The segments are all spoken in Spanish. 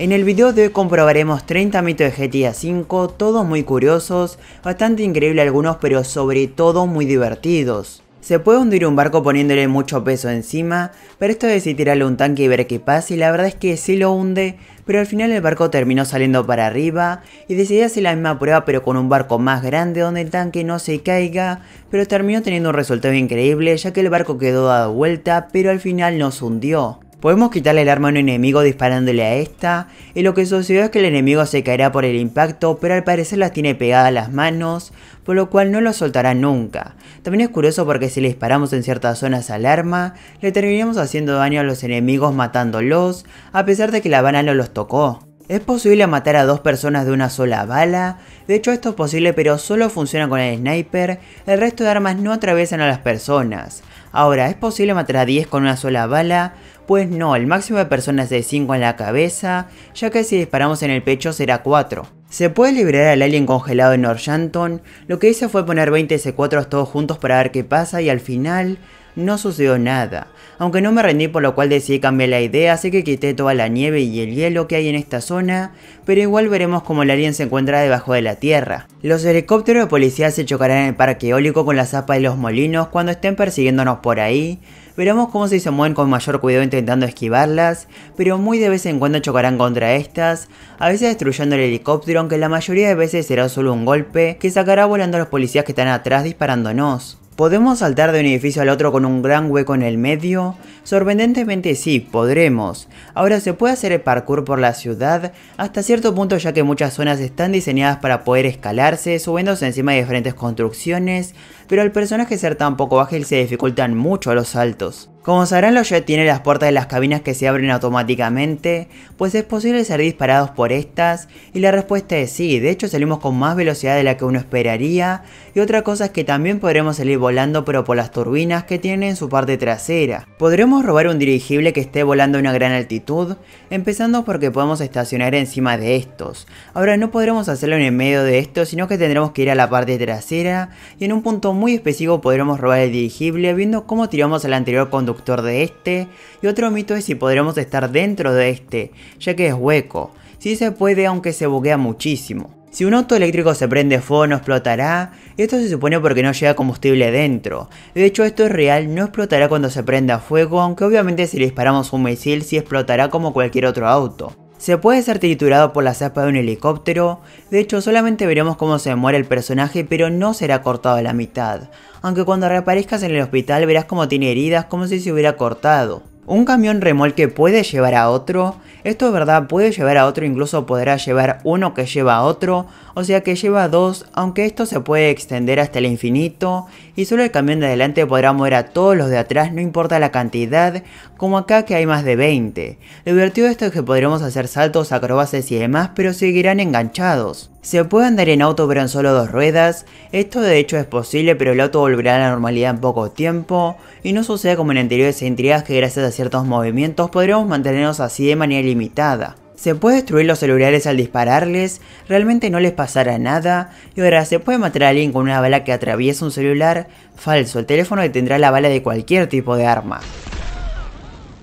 En el video de hoy comprobaremos 30 mitos de GTA V, todos muy curiosos, bastante increíbles algunos pero sobre todo muy divertidos. Se puede hundir un barco poniéndole mucho peso encima, pero esto es decir tirarle un tanque y ver qué pasa y la verdad es que sí lo hunde, pero al final el barco terminó saliendo para arriba y decidí hacer la misma prueba pero con un barco más grande donde el tanque no se caiga, pero terminó teniendo un resultado increíble ya que el barco quedó dado vuelta pero al final no se hundió. Podemos quitarle el arma a un enemigo disparándole a esta, y lo que sucedió es que el enemigo se caerá por el impacto, pero al parecer las tiene pegadas las manos, por lo cual no lo soltará nunca. También es curioso porque si le disparamos en ciertas zonas al arma, le terminamos haciendo daño a los enemigos matándolos, a pesar de que la bala no los tocó. ¿Es posible matar a dos personas de una sola bala? De hecho esto es posible pero solo funciona con el sniper, el resto de armas no atraviesan a las personas. Ahora, ¿es posible matar a 10 con una sola bala? Pues no, el máximo de personas es de 5 en la cabeza, ya que si disparamos en el pecho será 4. Se puede liberar al alien congelado en Northampton, lo que hice fue poner 20 C4 todos juntos para ver qué pasa y al final no sucedió nada, aunque no me rendí por lo cual decidí cambiar la idea, así que quité toda la nieve y el hielo que hay en esta zona, pero igual veremos cómo el alien se encuentra debajo de la tierra. Los helicópteros de policía se chocarán en el parque eólico con la zapa de los molinos cuando estén persiguiéndonos por ahí, veremos cómo se mueven con mayor cuidado intentando esquivarlas, pero muy de vez en cuando chocarán contra estas, a veces destruyendo el helicóptero, aunque la mayoría de veces será solo un golpe que sacará volando a los policías que están atrás disparándonos. ¿Podemos saltar de un edificio al otro con un gran hueco en el medio? Sorprendentemente sí, podremos. Ahora se puede hacer el parkour por la ciudad hasta cierto punto ya que muchas zonas están diseñadas para poder escalarse subiéndose encima de diferentes construcciones pero al personaje ser tan poco ágil se dificultan mucho los saltos. Como sabrán, los Jet tiene las puertas de las cabinas que se abren automáticamente, pues es posible ser disparados por estas, y la respuesta es sí, de hecho salimos con más velocidad de la que uno esperaría, y otra cosa es que también podremos salir volando pero por las turbinas que tienen en su parte trasera. Podremos robar un dirigible que esté volando a una gran altitud, empezando porque podemos estacionar encima de estos. Ahora no podremos hacerlo en el medio de estos, sino que tendremos que ir a la parte trasera, y en un punto muy específico podremos robar el dirigible viendo cómo tiramos al anterior conductor de este, y otro mito es si podremos estar dentro de este, ya que es hueco, si se puede aunque se buguea muchísimo. Si un auto eléctrico se prende fuego no explotará, esto se supone porque no llega combustible dentro. De hecho esto es real, no explotará cuando se prenda fuego, aunque obviamente si le disparamos un misil sí explotará como cualquier otro auto. Se puede ser triturado por la cepa de un helicóptero, de hecho solamente veremos cómo se muere el personaje pero no será cortado a la mitad, aunque cuando reaparezcas en el hospital verás cómo tiene heridas como si se hubiera cortado. Un camión remolque puede llevar a otro, esto es verdad puede llevar a otro incluso podrá llevar uno que lleva a otro, o sea que lleva dos, aunque esto se puede extender hasta el infinito, y solo el camión de adelante podrá mover a todos los de atrás, no importa la cantidad, como acá que hay más de 20. Lo divertido de esto es que podremos hacer saltos, acrobacias y demás, pero seguirán enganchados. Se puede andar en auto pero en solo dos ruedas, esto de hecho es posible pero el auto volverá a la normalidad en poco tiempo y no sucede como en anteriores intrigas que gracias a ciertos movimientos podremos mantenernos así de manera limitada se puede destruir los celulares al dispararles, realmente no les pasará nada, y ahora se puede matar a alguien con una bala que atraviesa un celular, falso, el teléfono detendrá la bala de cualquier tipo de arma.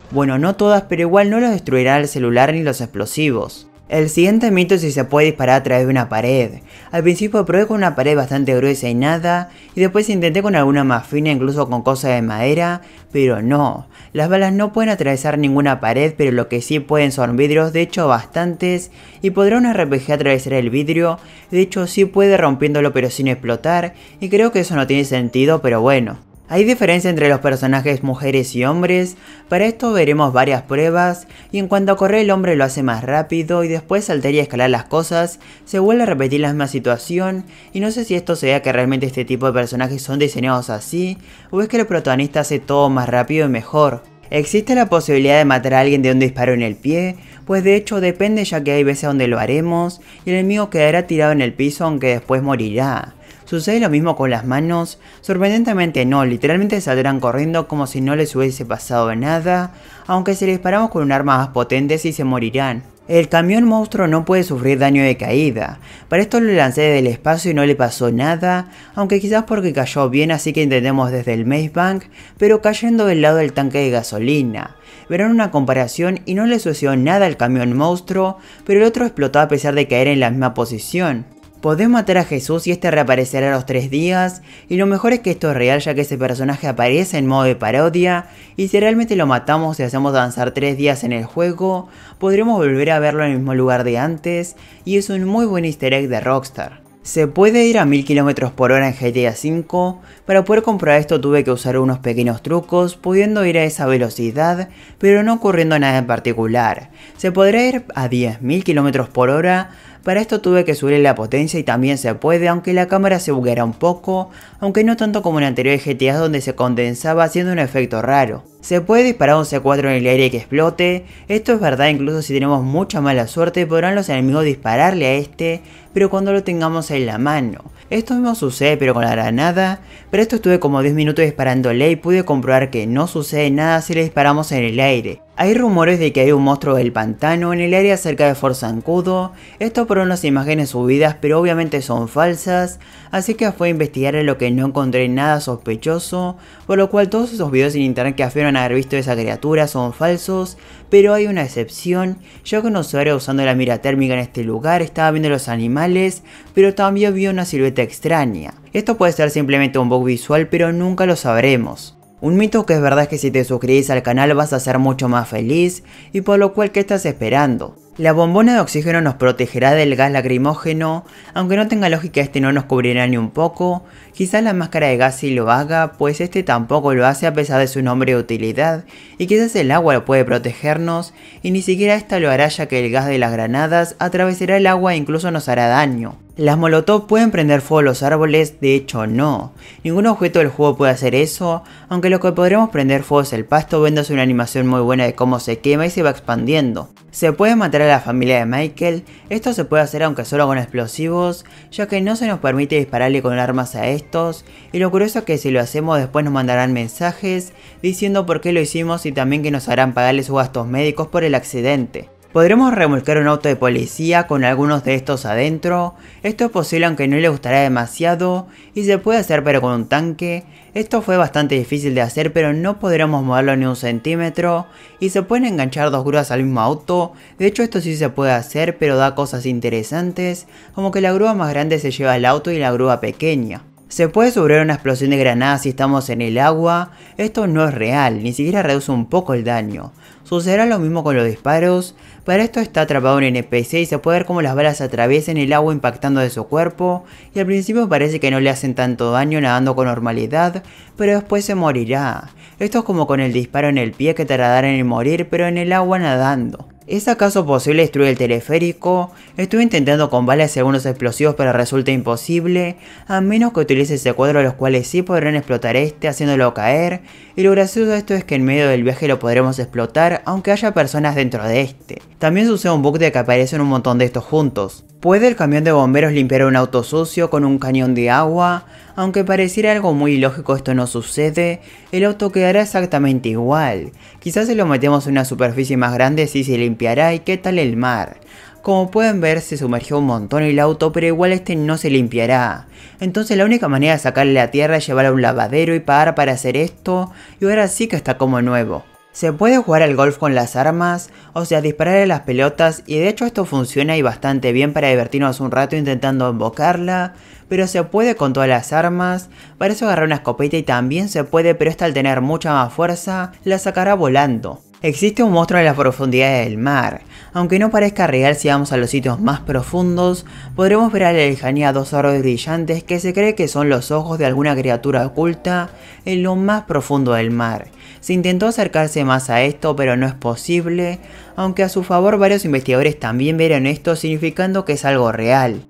Bueno, no todas, pero igual no los destruirá el celular ni los explosivos. El siguiente mito es si se puede disparar a través de una pared. Al principio probé con una pared bastante gruesa y nada, y después intenté con alguna más fina, incluso con cosas de madera, pero no. Las balas no pueden atravesar ninguna pared, pero lo que sí pueden son vidrios, de hecho bastantes, y podrá un RPG atravesar el vidrio, de hecho sí puede rompiéndolo pero sin explotar, y creo que eso no tiene sentido, pero bueno. ¿Hay diferencia entre los personajes mujeres y hombres? Para esto veremos varias pruebas, y en cuanto a correr el hombre lo hace más rápido y después saltar y escalar las cosas, se vuelve a repetir la misma situación, y no sé si esto sea que realmente este tipo de personajes son diseñados así, o es que el protagonista hace todo más rápido y mejor. ¿Existe la posibilidad de matar a alguien de un disparo en el pie? Pues de hecho depende ya que hay veces donde lo haremos, y el enemigo quedará tirado en el piso aunque después morirá. Sucede lo mismo con las manos. Sorprendentemente no, literalmente saldrán corriendo como si no les hubiese pasado nada, aunque si les paramos con un arma más potente sí se morirán. El camión monstruo no puede sufrir daño de caída. Para esto lo lancé desde el espacio y no le pasó nada, aunque quizás porque cayó bien así que entendemos desde el Maze Bank, pero cayendo del lado del tanque de gasolina. Verán una comparación y no le sucedió nada al camión monstruo, pero el otro explotó a pesar de caer en la misma posición. Podés matar a Jesús y este reaparecerá a los tres días, y lo mejor es que esto es real ya que ese personaje aparece en modo de parodia, y si realmente lo matamos y hacemos danzar tres días en el juego, podremos volver a verlo en el mismo lugar de antes, y es un muy buen easter egg de Rockstar. Se puede ir a 1000 km por hora en GTA V, para poder comprobar esto tuve que usar unos pequeños trucos, pudiendo ir a esa velocidad, pero no ocurriendo nada en particular. Se podrá ir a 10.000 km por hora, para esto tuve que subir la potencia y también se puede, aunque la cámara se bugueará un poco, aunque no tanto como en anterior GTA donde se condensaba haciendo un efecto raro. Se puede disparar un C4 en el aire que explote, esto es verdad incluso si tenemos mucha mala suerte podrán los enemigos dispararle a este, pero cuando lo tengamos en la mano. Esto mismo sucede pero con la granada, pero esto estuve como 10 minutos disparándole y pude comprobar que no sucede nada si le disparamos en el aire. Hay rumores de que hay un monstruo del pantano en el área cerca de Fort Zancudo, esto por unas imágenes subidas pero obviamente son falsas, así que fue a investigar en lo que no encontré nada sospechoso, por lo cual todos esos videos en internet que afirman haber visto esa criatura son falsos, pero hay una excepción. Yo conozco usuario usando la mira térmica en este lugar estaba viendo los animales, pero también vi una silueta extraña. Esto puede ser simplemente un bug visual, pero nunca lo sabremos. Un mito que es verdad es que si te suscribís al canal vas a ser mucho más feliz y por lo cual ¿qué estás esperando? La bombona de oxígeno nos protegerá del gas lacrimógeno, aunque no tenga lógica este no nos cubrirá ni un poco, quizás la máscara de gas sí lo haga, pues este tampoco lo hace a pesar de su nombre de utilidad, y quizás el agua lo puede protegernos, y ni siquiera esta lo hará ya que el gas de las granadas atravesará el agua e incluso nos hará daño. Las molotov pueden prender fuego a los árboles, de hecho no. Ningún objeto del juego puede hacer eso, aunque lo que podremos prender fuego es el pasto, vendas una animación muy buena de cómo se quema y se va expandiendo. Se puede matar a la familia de Michael, esto se puede hacer aunque solo con explosivos, ya que no se nos permite dispararle con armas a estos, y lo curioso es que si lo hacemos después nos mandarán mensajes diciendo por qué lo hicimos y también que nos harán pagarles sus gastos médicos por el accidente. ¿Podremos remolcar un auto de policía con algunos de estos adentro? Esto es posible aunque no le gustará demasiado y se puede hacer pero con un tanque. Esto fue bastante difícil de hacer pero no podremos moverlo ni un centímetro y se pueden enganchar dos grúas al mismo auto. De hecho esto sí se puede hacer pero da cosas interesantes como que la grúa más grande se lleva al auto y la grúa pequeña. ¿Se puede sobrar una explosión de granadas si estamos en el agua? Esto no es real, ni siquiera reduce un poco el daño. Sucederá lo mismo con los disparos. Para esto está atrapado en NPC y se puede ver cómo las balas atraviesan el agua impactando de su cuerpo, y al principio parece que no le hacen tanto daño nadando con normalidad, pero después se morirá. Esto es como con el disparo en el pie que dar en morir pero en el agua nadando. ¿Es acaso posible destruir el teleférico? Estuve intentando con balas algunos explosivos pero resulta imposible, a menos que utilice ese cuadro los cuales sí podrán explotar este haciéndolo caer, y lo gracioso de esto es que en medio del viaje lo podremos explotar aunque haya personas dentro de este. También sucede un bug de que aparecen un montón de estos juntos. ¿Puede el camión de bomberos limpiar un auto sucio con un cañón de agua? Aunque pareciera algo muy ilógico esto no sucede, el auto quedará exactamente igual. Quizás si lo metemos en una superficie más grande sí se limpiará y qué tal el mar. Como pueden ver se sumergió un montón el auto pero igual este no se limpiará. Entonces la única manera de sacarle la tierra es llevarlo a un lavadero y pagar para hacer esto y ahora sí que está como nuevo. Se puede jugar al golf con las armas, o sea, dispararle las pelotas, y de hecho esto funciona y bastante bien para divertirnos un rato intentando invocarla, pero se puede con todas las armas, para eso agarrar una escopeta y también se puede, pero esta al tener mucha más fuerza, la sacará volando. Existe un monstruo en las profundidades del mar. Aunque no parezca real si vamos a los sitios más profundos, podremos ver a la lejanía dos árboles brillantes que se cree que son los ojos de alguna criatura oculta en lo más profundo del mar. Se intentó acercarse más a esto, pero no es posible, aunque a su favor varios investigadores también vieron esto significando que es algo real.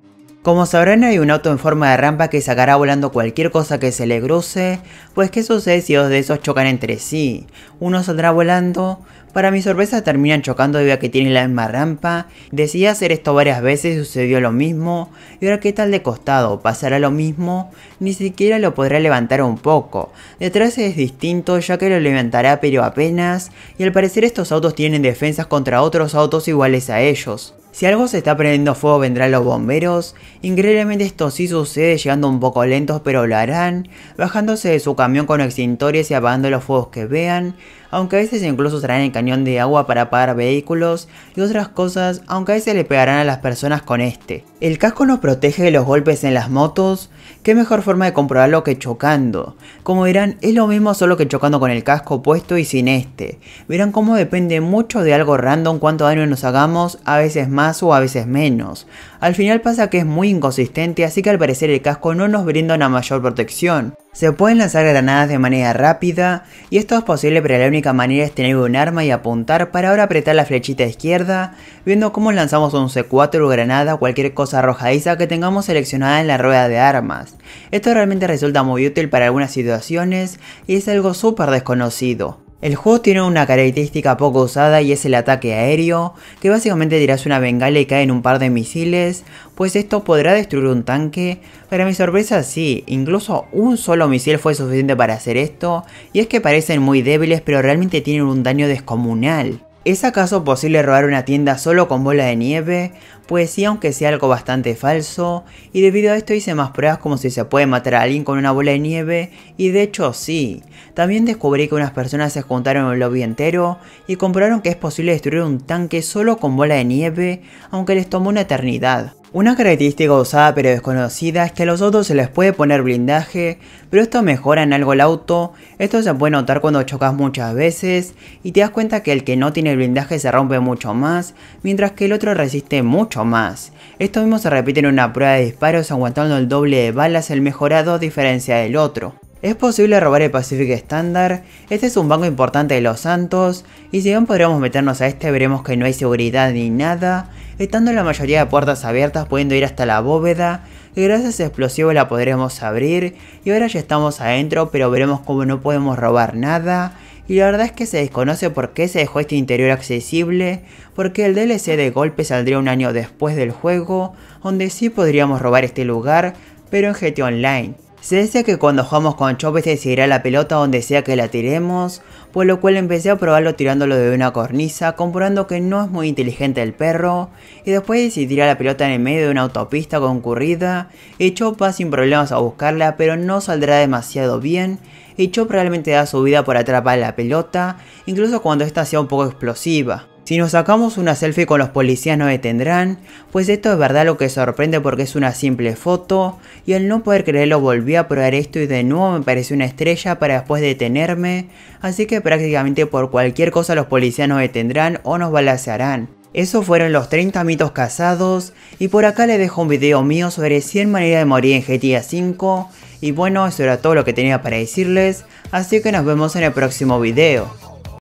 Como sabrán hay un auto en forma de rampa que sacará volando cualquier cosa que se le cruce, pues qué sucede si dos de esos chocan entre sí, uno saldrá volando, para mi sorpresa terminan chocando debido a que tienen la misma rampa. Decidí hacer esto varias veces, y sucedió lo mismo. Y ahora qué tal de costado, pasará lo mismo. Ni siquiera lo podrá levantar un poco. Detrás es distinto ya que lo levantará pero apenas. Y al parecer estos autos tienen defensas contra otros autos iguales a ellos. Si algo se está prendiendo fuego vendrán los bomberos, increíblemente esto sí sucede llegando un poco lentos pero lo harán, bajándose de su camión con extintores y apagando los fuegos que vean, aunque a veces incluso usarán el cañón de agua para apagar vehículos y otras cosas, aunque a veces le pegarán a las personas con este. El casco nos protege de los golpes en las motos, qué mejor forma de comprobarlo que chocando. Como verán, es lo mismo solo que chocando con el casco puesto y sin este. Verán cómo depende mucho de algo random cuánto daño nos hagamos, a veces más o a veces menos. Al final pasa que es muy inconsistente, así que al parecer el casco no nos brinda una mayor protección. Se pueden lanzar granadas de manera rápida, y esto es posible para la única manera es tener un arma y apuntar para ahora apretar la flechita izquierda, viendo cómo lanzamos un C4 o granada o cualquier cosa arrojadiza que tengamos seleccionada en la rueda de armas. Esto realmente resulta muy útil para algunas situaciones y es algo súper desconocido. El juego tiene una característica poco usada y es el ataque aéreo, que básicamente tiras una bengala y caen un par de misiles, pues esto podrá destruir un tanque. Para mi sorpresa sí, incluso un solo misil fue suficiente para hacer esto, y es que parecen muy débiles pero realmente tienen un daño descomunal. ¿Es acaso posible robar una tienda solo con bola de nieve? Pues sí, aunque sea algo bastante falso, y debido a esto hice más pruebas como si se puede matar a alguien con una bola de nieve, y de hecho sí. También descubrí que unas personas se juntaron en un lobby entero y comprobaron que es posible destruir un tanque solo con bola de nieve, aunque les tomó una eternidad. Una característica usada pero desconocida es que a los otros se les puede poner blindaje, pero esto mejora en algo el auto, esto se puede notar cuando chocas muchas veces y te das cuenta que el que no tiene blindaje se rompe mucho más, mientras que el otro resiste mucho más. Esto mismo se repite en una prueba de disparos aguantando el doble de balas el mejorado a diferencia del otro. Es posible robar el Pacific Standard, este es un banco importante de los Santos, y si bien podríamos meternos a este veremos que no hay seguridad ni nada, estando la mayoría de puertas abiertas pudiendo ir hasta la bóveda, gracias a explosivo la podremos abrir y ahora ya estamos adentro pero veremos cómo no podemos robar nada y la verdad es que se desconoce por qué se dejó este interior accesible, porque el DLC de golpe saldría un año después del juego, donde sí podríamos robar este lugar, pero en GT Online, se decía que cuando jugamos con Chope se decidirá la pelota donde sea que la tiremos, por lo cual empecé a probarlo tirándolo de una cornisa, comprobando que no es muy inteligente el perro, y después decidirá la pelota en el medio de una autopista concurrida, y Chop va sin problemas a buscarla, pero no saldrá demasiado bien, y Chop realmente da su vida por atrapar la pelota, incluso cuando esta sea un poco explosiva. Si nos sacamos una selfie con los policías no detendrán, pues esto es verdad lo que sorprende porque es una simple foto, y al no poder creerlo volví a probar esto y de nuevo me pareció una estrella para después detenerme, así que prácticamente por cualquier cosa los policías nos detendrán o nos balacearán. Esos fueron los 30 mitos casados, y por acá les dejo un video mío sobre 100 maneras de morir en GTA V, y bueno, eso era todo lo que tenía para decirles, así que nos vemos en el próximo video.